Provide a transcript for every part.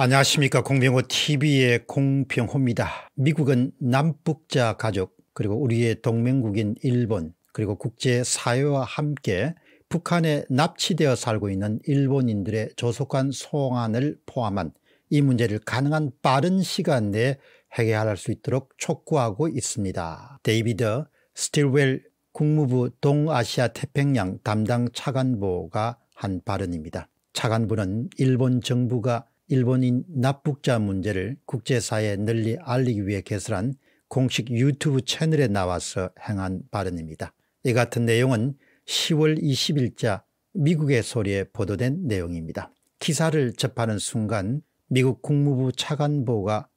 안녕하십니까 공병호TV의 공병호입니다. 미국은 남북자 가족 그리고 우리의 동맹국인 일본 그리고 국제사회와 함께 북한에 납치되어 살고 있는 일본인들의 조속한 소환을 포함한 이 문제를 가능한 빠른 시간 내에 해결할 수 있도록 촉구하고 있습니다. 데이비드 스틸웰 국무부 동아시아 태평양 담당 차관보가 한 발언입니다. 차관보는 일본 정부가 일본인 납북자 문제를 국제사회에 널리 알리기 위해 개설한 공식 유튜브 채널에 나와서 행한 발언입니다. 이 같은 내용은 10월 20일자 미국의 소리에 보도된 내용입니다. 기사를 접하는 순간 미국 국무부 차관보가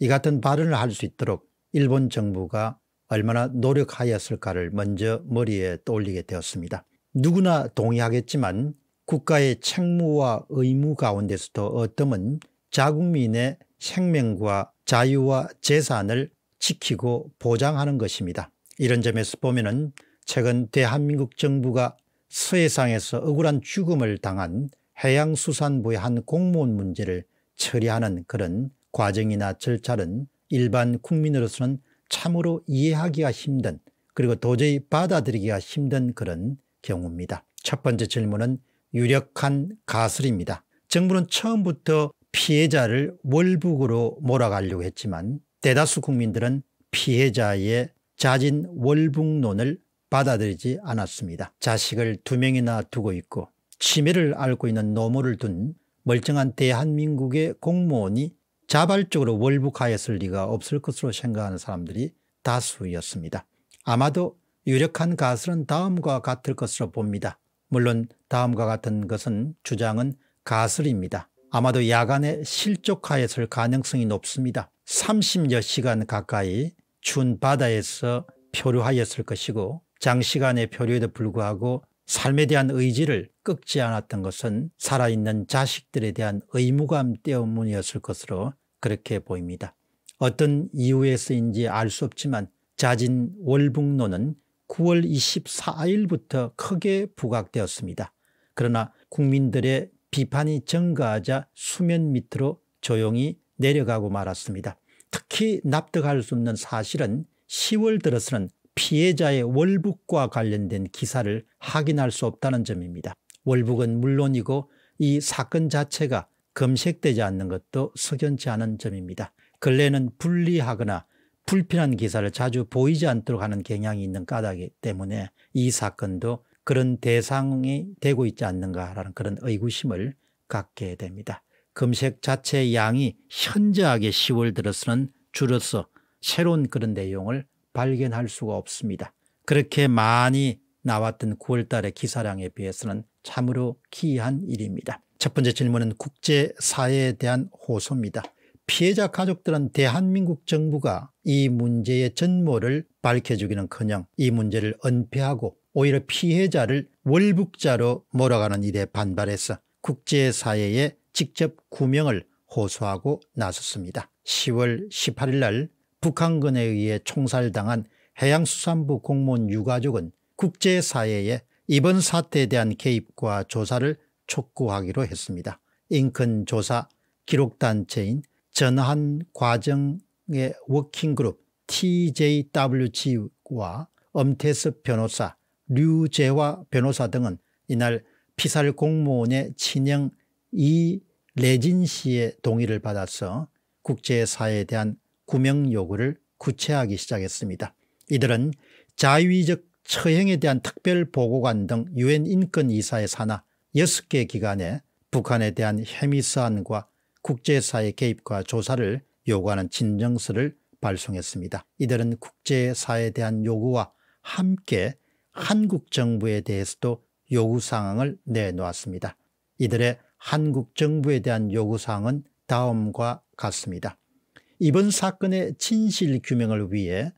이 같은 발언을 할 수 있도록 일본 정부가 얼마나 노력하였을까를 먼저 머리에 떠올리게 되었습니다. 누구나 동의하겠지만 국가의 책무와 의무 가운데서도 어떤 은 자국민의 생명과 자유와 재산을 지키고 보장하는 것입니다. 이런 점에서 보면 은 최근 대한민국 정부가 서해상에서 억울한 죽음을 당한 해양수산부의 한 공무원 문제를 처리하는 그런 과정이나 절차는 일반 국민으로서는 참으로 이해하기가 힘든 그리고 도저히 받아들이기가 힘든 그런 경우입니다. 첫 번째 질문은 유력한 가설입니다. 정부는 처음부터 피해자를 월북으로 몰아가려고 했지만 대다수 국민들은 피해자의 자진 월북론을 받아들이지 않았습니다. 자식을 두 명이나 두고 있고 치매를 앓고 있는 노모를 둔 멀쩡한 대한민국의 공무원이 자발적으로 월북하였을 리가 없을 것으로 생각하는 사람들이 다수였습니다. 아마도 유력한 가설은 다음과 같을 것으로 봅니다. 물론 다음과 같은 것은 주장은 가설입니다. 아마도 야간에 실족하였을 가능성이 높습니다. 30여 시간 가까이 준 바다에서 표류하였을 것이고 장시간의 표류에도 불구하고 삶에 대한 의지를 꺾지 않았던 것은 살아있는 자식들에 대한 의무감 때문이었을 것으로 그렇게 보입니다. 어떤 이유에서인지 알 수 없지만 자진 월북론은 9월 24일부터 크게 부각되었습니다. 그러나 국민들의 비판이 증가하자 수면 밑으로 조용히 내려가고 말았습니다. 특히 납득할 수 없는 사실은 10월 들어서는 피해자의 월북과 관련된 기사를 확인할 수 없다는 점입니다. 월북은 물론이고 이 사건 자체가 검색되지 않는 것도 석연치 않은 점입니다. 근래는 분리하거나 불필요한 기사를 자주 보이지 않도록 하는 경향이 있는 까닭이 때문에 이 사건도 그런 대상이 되고 있지 않는가라는 그런 의구심을 갖게 됩니다. 검색 자체의 양이 현저하게 10월 들어서는 줄어서 새로운 그런 내용을 발견할 수가 없습니다. 그렇게 많이 나왔던 9월 달의 기사량에 비해서는 참으로 기이한 일입니다. 첫 번째 질문은 국제사회에 대한 호소입니다. 피해자 가족들은 대한민국 정부가 이 문제의 전모를 밝혀주기는커녕 이 문제를 은폐하고 오히려 피해자를 월북자로 몰아가는 일에 반발해서 국제사회에 직접 구명을 호소하고 나섰습니다. 10월 18일 날 북한군에 의해 총살당한 해양수산부 공무원 유가족은 국제사회에 이번 사태에 대한 개입과 조사를 촉구하기로 했습니다. 인근 조사 기록단체인 전환 과정의 워킹그룹 TJWG와 엄태섭 변호사, 류재화 변호사 등은 이날 피살 공무원의 친형 이레진 씨의 동의를 받아서 국제사에 대한 구명 요구를 구체하기 시작했습니다. 이들은 자위적 처형에 대한 특별보고관 등 유엔 인권이사에 산하 6개 기관에 북한에 대한 혐의 사안과 국제사회 개입과 조사를 요구하는 진정서를 발송했습니다. 이들은 국제사회에 대한 요구와 함께 한국 정부에 대해서도 요구사항을 내놓았습니다. 이들의 한국 정부에 대한 요구사항은 다음과 같습니다. 이번 사건의 진실 규명을 위해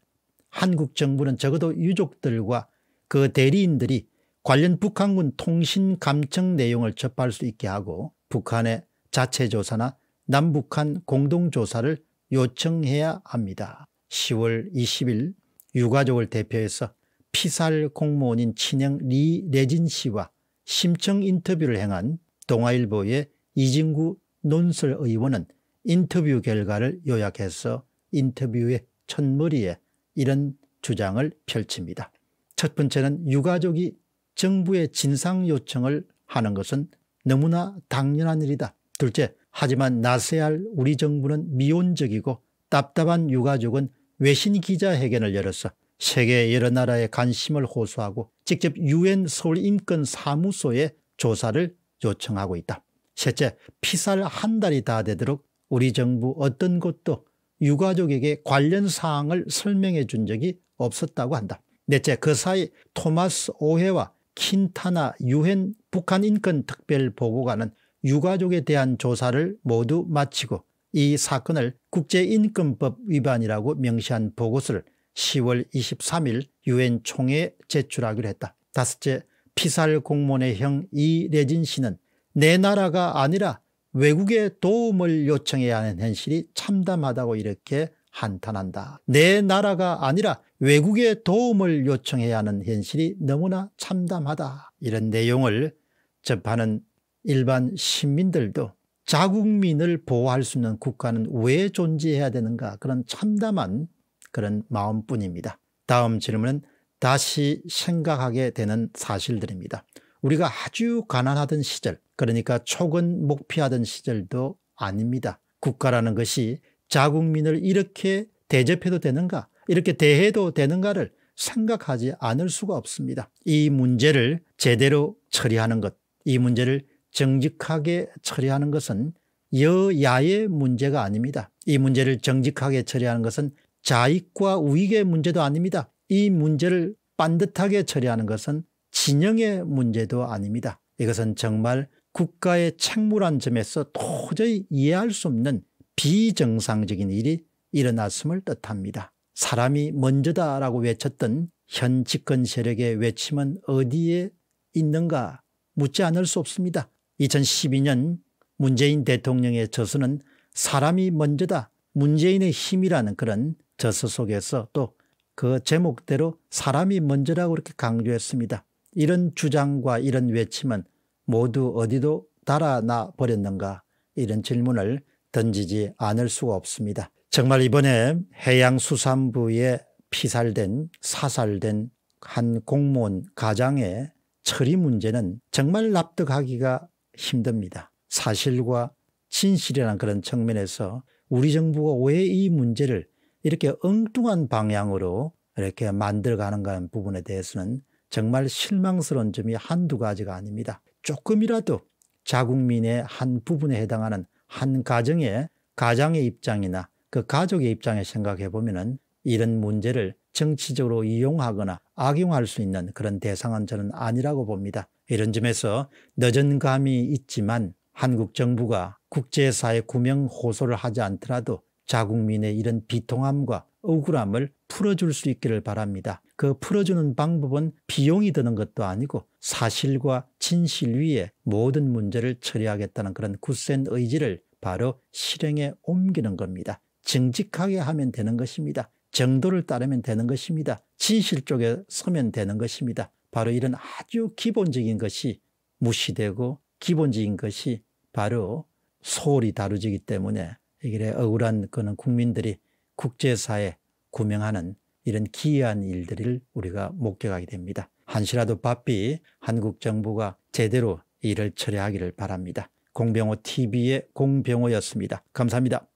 한국 정부는 적어도 유족들과 그 대리인들이 관련 북한군 통신 감청 내용을 접할 수 있게 하고 북한의 자체 조사나 남북한 공동조사를 요청해야 합니다. 10월 20일 유가족을 대표해서 피살 공무원인 친형 리 레진 씨와 심청 인터뷰를 행한 동아일보의 이진구 논설의원은 인터뷰 결과를 요약해서 인터뷰의 첫머리에 이런 주장을 펼칩니다. 첫 번째는 유가족이 정부의 진상 요청을 하는 것은 너무나 당연한 일이다. 둘째, 하지만 나세알 우리 정부는 미온적이고 답답한 유가족은 외신 기자회견을 열어서 세계 여러 나라의 관심을 호소하고 직접 유엔 서울인권사무소에 조사를 요청하고 있다. 셋째, 피살 한 달이 다 되도록 우리 정부 어떤 곳도 유가족에게 관련 사항을 설명해 준 적이 없었다고 한다. 넷째, 그 사이 토마스 오해와 킨타나 유엔 북한인권특별보고관은 유가족에 대한 조사를 모두 마치고 이 사건을 국제인권법 위반이라고 명시한 보고서를 10월 23일 유엔 총회에 제출하기로 했다. 다섯째 피살 공무원의 형 이레진 씨는 내 나라가 아니라 외국의 도움을 요청해야 하는 현실이 참담하다고 이렇게 한탄한다. 내 나라가 아니라 외국의 도움을 요청해야 하는 현실이 너무나 참담하다. 이런 내용을 접하는 일반 시민들도 자국민을 보호할 수 있는 국가는 왜 존재해야 되는가 그런 참담한 그런 마음뿐입니다. 다음 질문은 다시 생각하게 되는 사실들입니다. 우리가 아주 가난하던 시절 그러니까 촉은 목피하던 시절도 아닙니다. 국가라는 것이 자국민을 이렇게 대접해도 되는가 이렇게 대해도 되는가를 생각하지 않을 수가 없습니다. 이 문제를 제대로 처리하는 것, 이 문제를 정직하게 처리하는 것은 여야의 문제가 아닙니다. 이 문제를 정직하게 처리하는 것은 자익과 우익의 문제도 아닙니다. 이 문제를 반듯하게 처리하는 것은 진영의 문제도 아닙니다. 이것은 정말 국가의 책무란 점에서 도저히 이해할 수 없는 비정상적인 일이 일어났음을 뜻합니다. 사람이 먼저다라고 외쳤던 현 집권 세력의 외침은 어디에 있는가 묻지 않을 수 없습니다. 2012년 문재인 대통령의 저서는 사람이 먼저다 문재인의 힘이라는 그런 저서 속에서 또 그 제목대로 사람이 먼저라고 이렇게 강조했습니다. 이런 주장과 이런 외침은 모두 어디도 달아나 버렸는가 이런 질문을 던지지 않을 수가 없습니다. 정말 이번에 해양수산부에 피살된 사살된 한 공무원 가장의 처리 문제는 정말 납득하기가 힘듭니다. 사실과 진실이라는 그런 측면에서 우리 정부가 왜 이 문제를 이렇게 엉뚱한 방향으로 이렇게 만들어가는가 부분에 대해서는 정말 실망스러운 점이 한두 가지가 아닙니다. 조금이라도 자국민의 한 부분에 해당하는 한 가정의 가장의 입장이나 그 가족의 입장에 생각해 보면은 이런 문제를 정치적으로 이용하거나 악용할 수 있는 그런 대상은 저는 아니라고 봅니다. 이런 점에서 늦은 감이 있지만 한국 정부가 국제사회 구명 호소를 하지 않더라도 자국민의 이런 비통함과 억울함을 풀어줄 수 있기를 바랍니다. 그 풀어주는 방법은 비용이 드는 것도 아니고 사실과 진실 위에 모든 문제를 처리하겠다는 그런 굳센 의지를 바로 실행에 옮기는 겁니다. 정직하게 하면 되는 것입니다. 정도를 따르면 되는 것입니다. 진실 쪽에 서면 되는 것입니다. 바로 이런 아주 기본적인 것이 무시되고 기본적인 것이 바로 소홀히 다루지기 때문에 이게 억울한 그는 국민들이 국제사에 구명하는 이런 기이한 일들을 우리가 목격하게 됩니다. 한시라도 바삐 한국 정부가 제대로 이를 처리하기를 바랍니다. 공병호 TV의 공병호였습니다. 감사합니다.